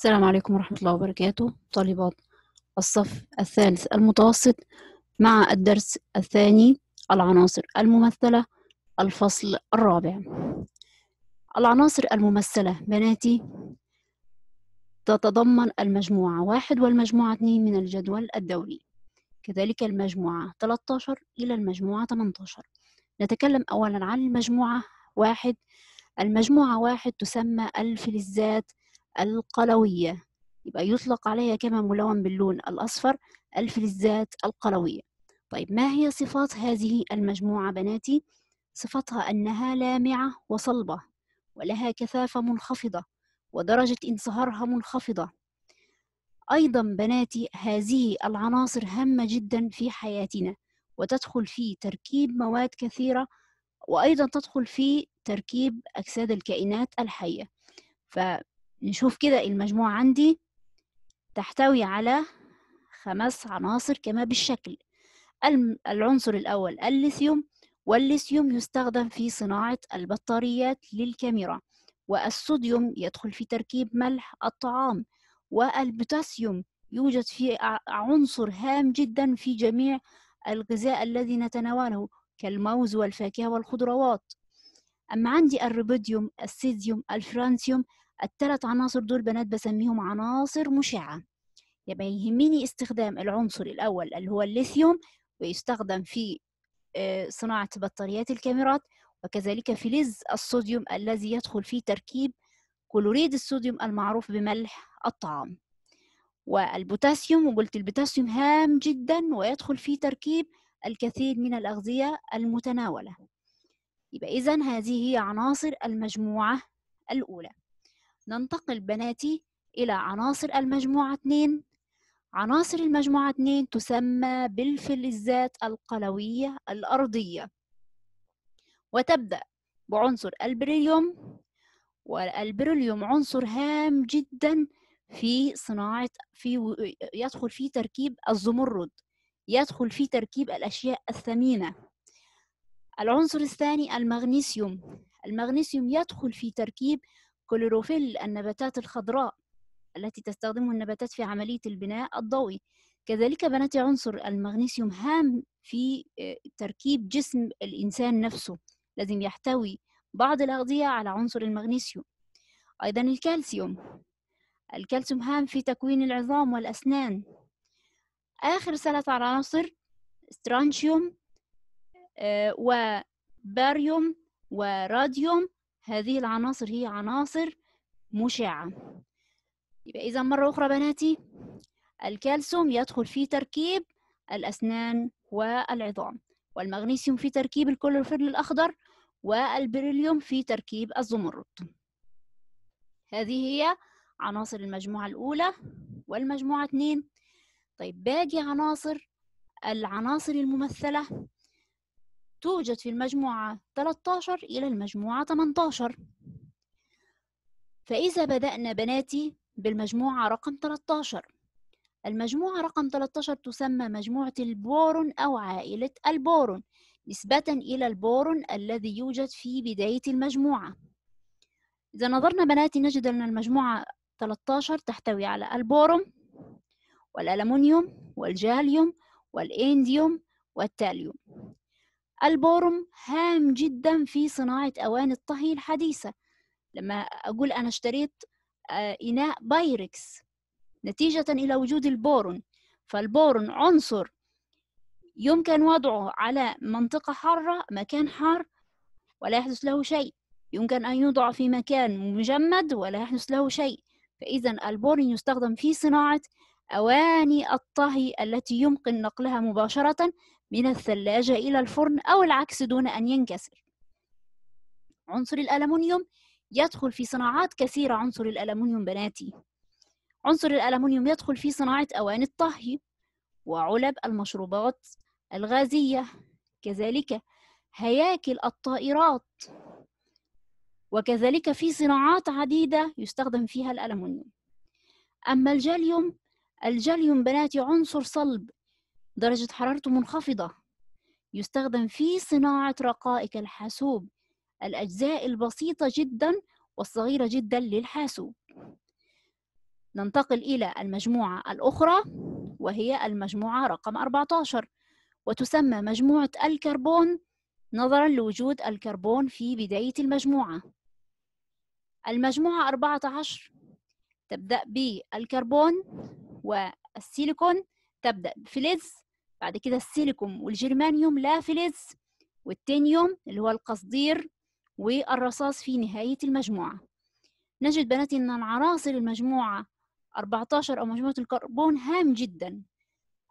السلام عليكم ورحمة الله وبركاته طالبات الصف الثالث المتوسط مع الدرس الثاني العناصر الممثلة الفصل الرابع العناصر الممثلة بناتي تتضمن المجموعة واحد والمجموعة اثنين من الجدول الدوري كذلك المجموعة 13 إلى المجموعة 18 نتكلم أولا عن المجموعة واحد المجموعة واحد تسمى الفلزات القلوية يبقى يطلق عليها كما ملون باللون الأصفر الفلزات القلوية طيب ما هي صفات هذه المجموعة بناتي؟ صفتها أنها لامعة وصلبة ولها كثافة منخفضة ودرجة انصهارها منخفضة أيضا بناتي هذه العناصر هامة جدا في حياتنا وتدخل في تركيب مواد كثيرة وأيضا تدخل في تركيب أجساد الكائنات الحية ف نشوف كده المجموعة عندي تحتوي على خمس عناصر كما بالشكل العنصر الأول الليثيوم والليثيوم يستخدم في صناعة البطاريات للكاميرا والصوديوم يدخل في تركيب ملح الطعام والبوتاسيوم يوجد في عنصر هام جدا في جميع الغذاء الذي نتناوله كالموز والفاكهة والخضروات أما عندي الربيديوم السيديوم الفرانسيوم الثلاث عناصر دول بنات بسميهم عناصر مشعة يبقى يهمني استخدام العنصر الأول اللي هو الليثيوم ويستخدم في آه، صناعة بطاريات الكاميرات وكذلك فلز الصوديوم الذي يدخل في تركيب كلوريد الصوديوم المعروف بملح الطعام والبوتاسيوم وقلت البوتاسيوم هام جدا ويدخل في تركيب الكثير من الأغذية المتناولة يبقى إذن هذه هي عناصر المجموعة الأولى ننتقل بناتي إلى عناصر المجموعة 2 عناصر المجموعة 2 تسمى بالفلزات القلوية الأرضية وتبدأ بعنصر البريليوم والبريليوم عنصر هام جدا في صناعة في يدخل في تركيب الزمرد يدخل في تركيب الأشياء الثمينة العنصر الثاني المغنيسيوم المغنيسيوم يدخل في تركيب كلوروفيل النباتات الخضراء التي تستخدمه النباتات في عملية البناء الضوئي كذلك بنات عنصر المغنيسيوم هام في آه، تركيب جسم الإنسان نفسه لازم يحتوي بعض الأغذية على عنصر المغنيسيوم أيضا الكالسيوم الكالسيوم هام في تكوين العظام والأسنان آخر ثلاث عناصر سترانشيوم آه، وباريوم وراديوم هذه العناصر هي عناصر مشعة يبقى إذا مرة أخرى بناتي الكالسيوم يدخل في تركيب الأسنان والعظام والمغنيسيوم في تركيب الكلوروفيل الأخضر والبريليوم في تركيب الزمرد هذه هي عناصر المجموعة الأولى والمجموعة 2 طيب باقي عناصر العناصر الممثلة توجد في المجموعة 13 إلى المجموعة 18 فإذا بدأنا بناتي بالمجموعة رقم 13 المجموعة رقم 13 تسمى مجموعة البورون أو عائلة البورون نسبة إلى البورون الذي يوجد في بداية المجموعة إذا نظرنا بناتي نجد أن المجموعة 13 تحتوي على البورون والألمنيوم والجاليوم والإنديوم والتاليوم البورم هام جدا في صناعة أواني الطهي الحديثة لما أقول أنا اشتريت آه، إناء بايركس نتيجة إلى وجود البورون فالبورون عنصر يمكن وضعه على منطقة حارة مكان حار ولا يحدث له شيء يمكن أن يوضع في مكان مجمد ولا يحدث له شيء فإذا البورون يستخدم في صناعة أواني الطهي التي يمكن نقلها مباشرة من الثلاجة إلى الفرن أو العكس دون أن ينكسر عنصر الألمنيوم يدخل في صناعات كثيرة عنصر الألمنيوم بناتي عنصر الألمنيوم يدخل في صناعة أواني الطهي وعلب المشروبات الغازية كذلك هياكل الطائرات وكذلك في صناعات عديدة يستخدم فيها الألمنيوم أما الجاليوم الجاليوم بناتي عنصر صلب درجة حرارته منخفضة يستخدم في صناعة رقائق الحاسوب الأجزاء البسيطة جدا والصغيرة جدا للحاسوب ننتقل إلى المجموعة الأخرى وهي المجموعة رقم 14 وتسمى مجموعة الكربون نظرا لوجود الكربون في بداية المجموعة المجموعة 14 تبدأ بالكربون والسيليكون تبدأ بفلز بعد كده السيليكوم والجرمانيوم لا فلز والتينيوم اللي هو القصدير والرصاص في نهاية المجموعة نجد بناتي أن عناصر المجموعة 14 أو مجموعة الكربون هام جدا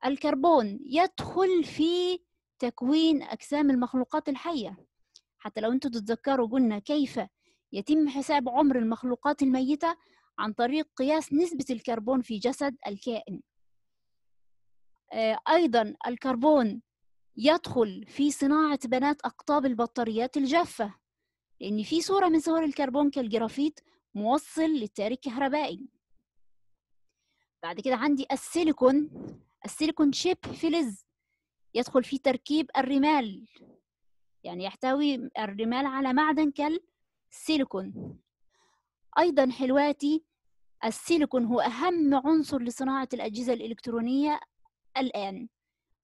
الكربون يدخل في تكوين أجسام المخلوقات الحية حتى لو أنتم تتذكروا قلنا كيف يتم حساب عمر المخلوقات الميتة عن طريق قياس نسبة الكربون في جسد الكائن آه، أيضا الكربون يدخل في صناعة بنات أقطاب البطاريات الجافة لأن في صورة من صور الكربون كالجرافيت موصل للتيار الكهربائي بعد كده عندي السيليكون السيليكون شيب فلز يدخل في تركيب الرمال يعني يحتوي الرمال على معدن كالسيليكون أيضا حلواتي السيليكون هو أهم عنصر لصناعة الأجهزة الإلكترونية الآن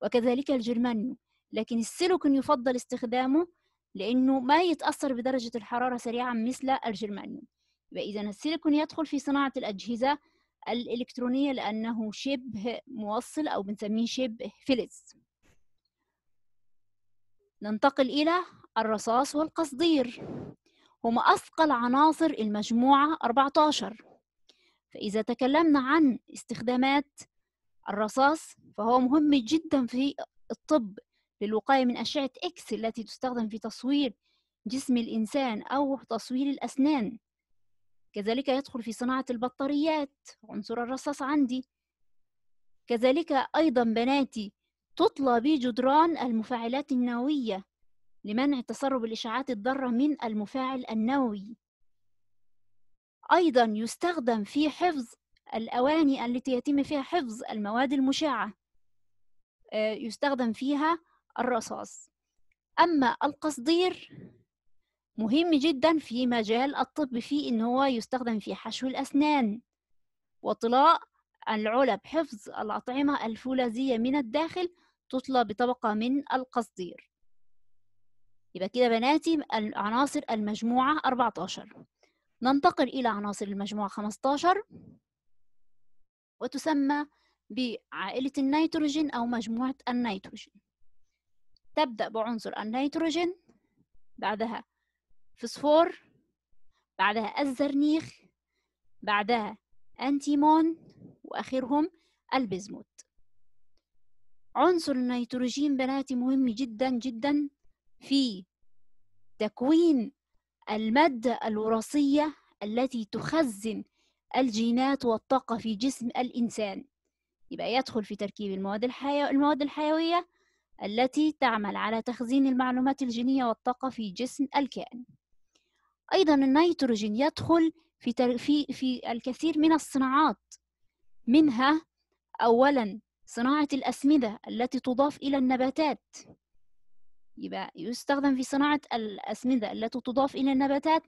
وكذلك الجرمانيوم لكن السيليكون يفضل استخدامه لأنه ما يتأثر بدرجة الحرارة سريعا مثل الجرمانيوم فإذا السيليكون يدخل في صناعة الأجهزة الإلكترونية لأنه شبه موصل أو بنسميه شبه فلز ننتقل إلى الرصاص والقصدير هما أثقل عناصر المجموعة 14 فإذا تكلمنا عن استخدامات الرصاص فهو مهم جدا في الطب للوقاية من أشعة إكس التي تستخدم في تصوير جسم الإنسان أو تصوير الأسنان كذلك يدخل في صناعة البطاريات عنصر الرصاص عندي كذلك أيضا بناتي تطلى بجدران المفاعلات النووية لمنع تسرب الإشعاعات الضارة من المفاعل النووي أيضا يستخدم في حفظ الأواني التي يتم فيها حفظ المواد المشعة آه، يستخدم فيها الرصاص أما القصدير مهم جدا في مجال الطب في إن هو يستخدم في حشو الأسنان وطلاء العلب حفظ الأطعمة الفولاذية من الداخل تطلى بطبقة من القصدير يبقى كده بناتي العناصر المجموعة 14 ننتقل إلى عناصر المجموعة 15 وتسمى بعائلة النيتروجين أو مجموعة النيتروجين تبدأ بعنصر النيتروجين بعدها فسفور بعدها الزرنيخ بعدها أنتيمون وآخرهم البزموت عنصر النيتروجين بناتي مهم جدا جدا في تكوين المادة الوراثية التي تخزن الجينات والطاقة في جسم الإنسان يبقى يدخل في تركيب المواد الحيو... المواد الحيوية التي تعمل على تخزين المعلومات الجينية والطاقة في جسم الكائن أيضا النيتروجين يدخل في, تر... في... في الكثير من الصناعات منها أولا صناعة الأسمدة التي تضاف إلى النباتات يبقى يستخدم في صناعة الأسمدة التي تضاف إلى النباتات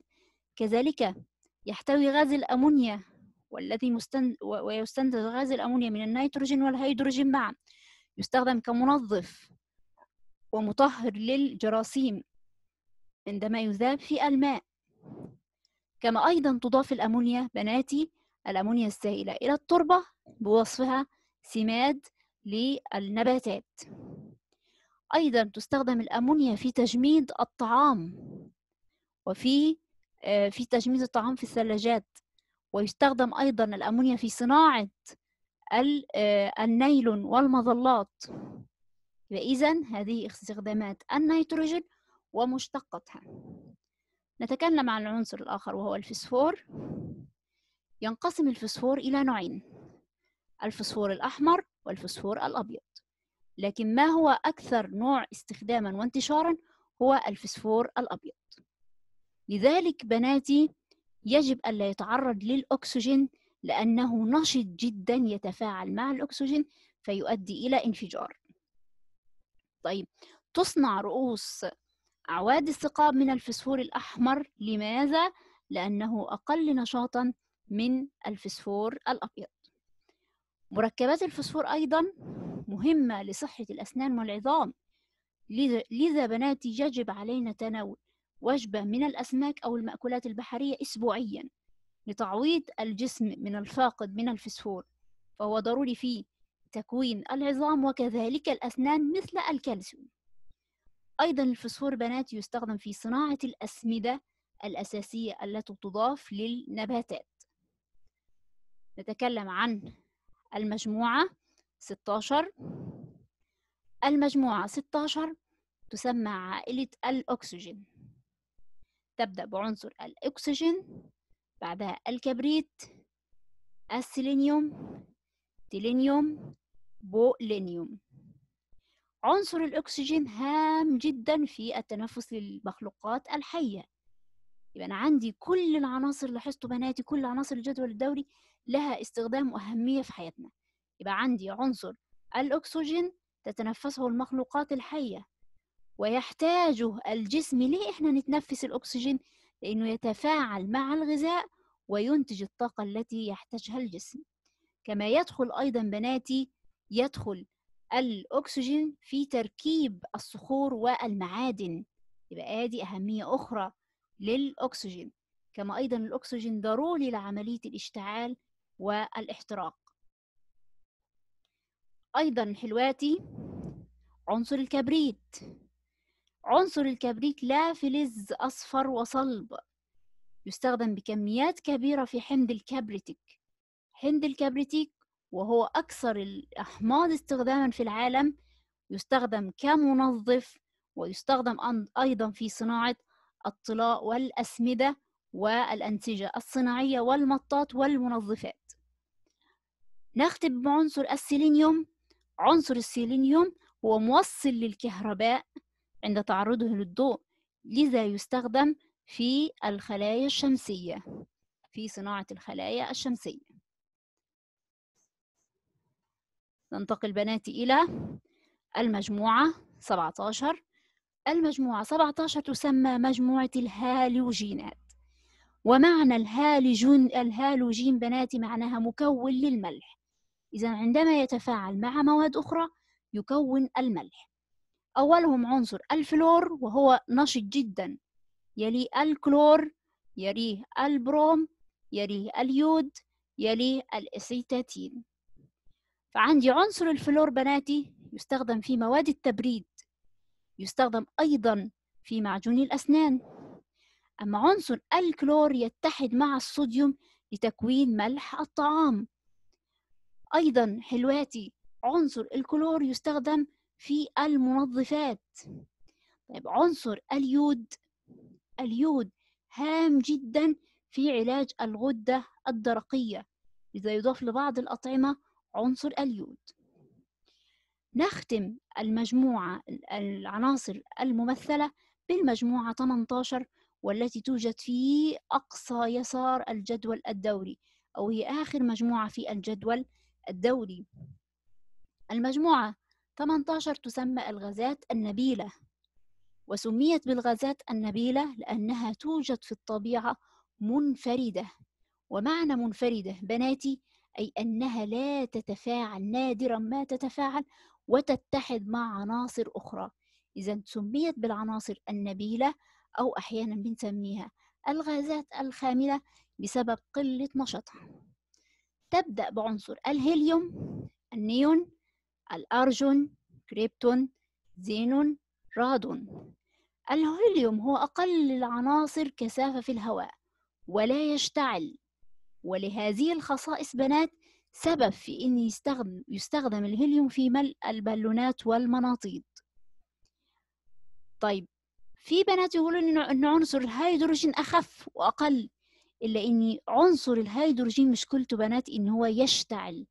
كذلك يحتوي غاز الأمونيا والذي مستند ويستنتج غاز الأمونيا من النيتروجين والهيدروجين معا يستخدم كمنظف ومطهر للجراثيم عندما يذاب في الماء كما أيضا تضاف الأمونيا بناتي الأمونيا السائلة إلى التربة بوصفها سماد للنباتات أيضا تستخدم الأمونيا في تجميد الطعام وفي آه، في تجميد الطعام في الثلاجات ويستخدم أيضا الأمونيا في صناعة آه، النيلون والمظلات فاذا هذه استخدامات النيتروجين ومشتقاتها نتكلم عن العنصر الآخر وهو الفسفور ينقسم الفسفور إلى نوعين الفسفور الأحمر والفسفور الأبيض لكن ما هو أكثر نوع استخداما وانتشارا هو الفسفور الأبيض لذلك بناتي يجب ألا يتعرض للأكسجين لأنه نشط جدا يتفاعل مع الأكسجين فيؤدي إلى انفجار طيب تصنع رؤوس أعواد الثقاب من الفسفور الأحمر لماذا؟ لأنه أقل نشاطا من الفسفور الأبيض مركبات الفسفور أيضا مهمة لصحة الأسنان والعظام لذا بناتي يجب علينا تناول وجبة من الأسماك أو المأكولات البحرية أسبوعيا لتعويض الجسم من الفاقد من الفسفور فهو ضروري في تكوين العظام وكذلك الأسنان مثل الكالسيوم أيضا الفسفور بنات يستخدم في صناعة الأسمدة الأساسية التي تضاف للنباتات نتكلم عن المجموعة 16 المجموعة 16 تسمى عائلة الأكسجين تبدأ بعنصر الأكسجين بعدها الكبريت السيلينيوم تيلينيوم بولينيوم عنصر الأكسجين هام جدا في التنفس للمخلوقات الحية يبقى أنا عندي كل العناصر اللي لاحظتوا بناتي كل عناصر الجدول الدوري لها استخدام وأهمية في حياتنا يبقى عندي عنصر الأكسجين تتنفسه المخلوقات الحية ويحتاجه الجسم ليه إحنا نتنفس الأكسجين لأنه يتفاعل مع الغذاء وينتج الطاقة التي يحتاجها الجسم كما يدخل أيضا بناتي يدخل الأكسجين في تركيب الصخور والمعادن يبقى آدي أهمية أخرى للأكسجين كما أيضا الأكسجين ضروري لعملية الاشتعال والاحتراق أيضا حلواتي عنصر الكبريت عنصر الكبريت لا فلز أصفر وصلب يستخدم بكميات كبيرة في حمض الكبريتيك حمض الكبريتيك وهو أكثر الأحماض استخداما في العالم يستخدم كمنظف ويستخدم أيضا في صناعة الطلاء والأسمدة والأنسجة الصناعية والمطاط والمنظفات نختم بعنصر السيلينيوم عنصر السيلينيوم هو موصل للكهرباء عند تعرضه للضوء لذا يستخدم في الخلايا الشمسية في صناعة الخلايا الشمسية ننتقل بناتي إلى المجموعة 17 المجموعة 17 تسمى مجموعة الهالوجينات ومعنى الهالوجين الهالوجين بناتي معناها مكون للملح إذا عندما يتفاعل مع مواد أخرى يكون الملح أولهم عنصر الفلور وهو نشط جدا يليه الكلور يليه البروم يليه اليود يليه الإسيتاتين فعندي عنصر الفلور بناتي يستخدم في مواد التبريد يستخدم أيضا في معجون الأسنان أما عنصر الكلور يتحد مع الصوديوم لتكوين ملح الطعام أيضا حلواتي عنصر الكلور يستخدم في المنظفات طيب عنصر اليود اليود هام جدا في علاج الغدة الدرقية إذا يضاف لبعض الأطعمة عنصر اليود نختم المجموعة العناصر الممثلة بالمجموعة 18 والتي توجد في أقصى يسار الجدول الدوري أو هي آخر مجموعة في الجدول الدوري المجموعة 18 تسمى الغازات النبيلة وسميت بالغازات النبيلة لأنها توجد في الطبيعة منفردة ومعنى منفردة بناتي أي أنها لا تتفاعل نادرا ما تتفاعل وتتحد مع عناصر أخرى إذا سميت بالعناصر النبيلة أو أحيانا بنسميها الغازات الخاملة بسبب قلة نشاطها تبدأ بعنصر الهيليوم النيون الأرجون كريبتون زينون رادون الهيليوم هو أقل العناصر كثافة في الهواء ولا يشتعل ولهذه الخصائص بنات سبب في أن يستخدم, يستخدم الهيليوم في ملء البالونات والمناطيد طيب في بنات يقولون ان عنصر الهيدروجين اخف واقل الا ان عنصر الهيدروجين مشكلته بنات ان هو يشتعل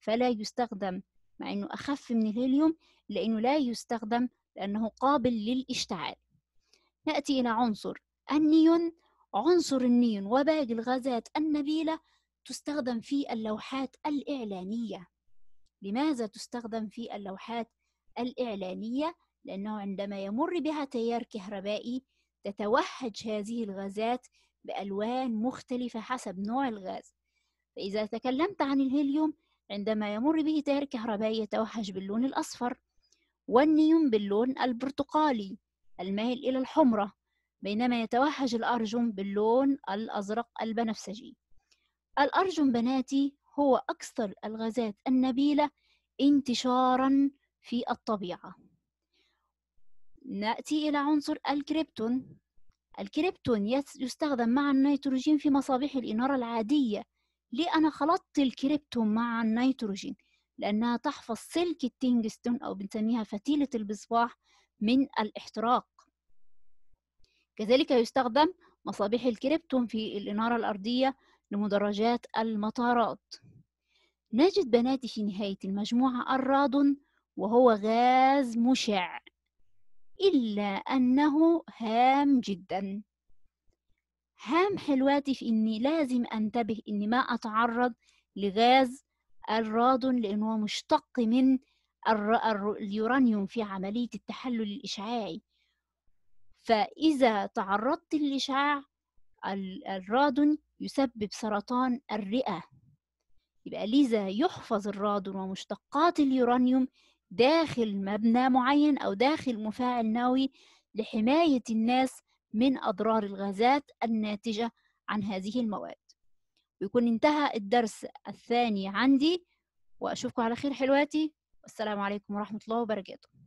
فلا يستخدم مع انه اخف من الهيليوم لانه لا يستخدم لانه قابل للاشتعال ناتي الى عنصر النيون عنصر النيون وباقي الغازات النبيله تستخدم في اللوحات الاعلانيه لماذا تستخدم في اللوحات الاعلانيه لانه عندما يمر بها تيار كهربائي تتوهج هذه الغازات بالوان مختلفه حسب نوع الغاز فاذا تكلمت عن الهيليوم عندما يمر به تيار كهربائي يتوهج باللون الأصفر والنيون باللون البرتقالي المائل إلى الحمرة بينما يتوهج الأرجم باللون الأزرق البنفسجي الأرجم بناتي هو أكثر الغازات النبيلة انتشارا في الطبيعة نأتي إلى عنصر الكريبتون الكريبتون يستخدم مع النيتروجين في مصابيح الإنارة العادية ليه أنا خلطت الكريبتون مع النيتروجين لأنها تحفظ سلك التنجستون أو بنسميها فتيلة المصباح من الاحتراق كذلك يستخدم مصابيح الكريبتون في الإنارة الأرضية لمدرجات المطارات نجد بناتي في نهاية المجموعة الرادون وهو غاز مشع إلا أنه هام جداً هام حلواتي في إني لازم أنتبه إني ما أتعرض لغاز الرادون لأنه مشتق من اليورانيوم في عملية التحلل الإشعاعي فإذا تعرضت للإشعاع الرادون يسبب سرطان الرئة يبقى لذا يحفظ الرادون ومشتقات اليورانيوم داخل مبنى معين أو داخل مفاعل نووي لحماية الناس من أضرار الغازات الناتجة عن هذه المواد ويكون انتهى الدرس الثاني عندي وأشوفكم على خير حلواتي والسلام عليكم ورحمة الله وبركاته